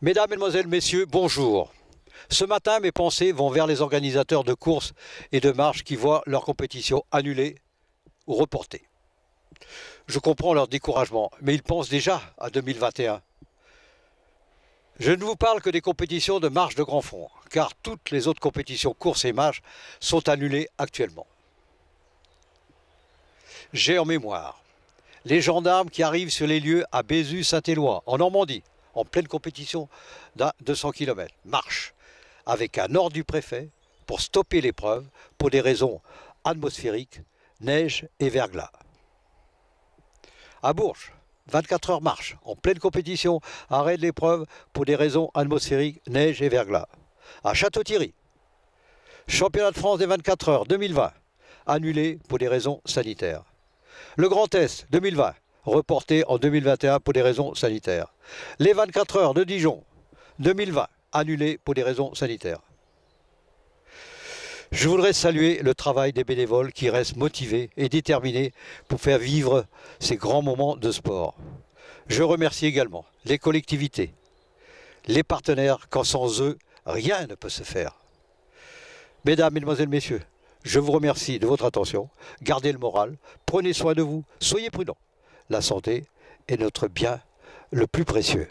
Mesdames, Mesdemoiselles, Messieurs, bonjour. Ce matin, mes pensées vont vers les organisateurs de courses et de marches qui voient leur compétition annulée ou reportée. Je comprends leur découragement, mais ils pensent déjà à 2021. Je ne vous parle que des compétitions de marche de grand front, car toutes les autres compétitions courses et marches sont annulées actuellement. J'ai en mémoire les gendarmes qui arrivent sur les lieux à Bézu-Saint-Éloi, en Normandie, en pleine compétition d'un 200 km. Marche avec un ordre du préfet pour stopper l'épreuve pour des raisons atmosphériques, neige et verglas. À Bourges, 24 heures marche, en pleine compétition, arrêt de l'épreuve pour des raisons atmosphériques, neige et verglas. À Château-Thierry, championnat de France des 24 heures 2020, annulé pour des raisons sanitaires. Le Grand Est 2020, Reporté en 2021 pour des raisons sanitaires. Les 24 heures de Dijon 2020 annulées pour des raisons sanitaires. Je voudrais saluer le travail des bénévoles qui restent motivés et déterminés pour faire vivre ces grands moments de sport. Je remercie également les collectivités, les partenaires, quand sans eux, rien ne peut se faire. Mesdames, Mesdemoiselles, Messieurs, je vous remercie de votre attention. Gardez le moral, prenez soin de vous, soyez prudents la santé est notre bien le plus précieux.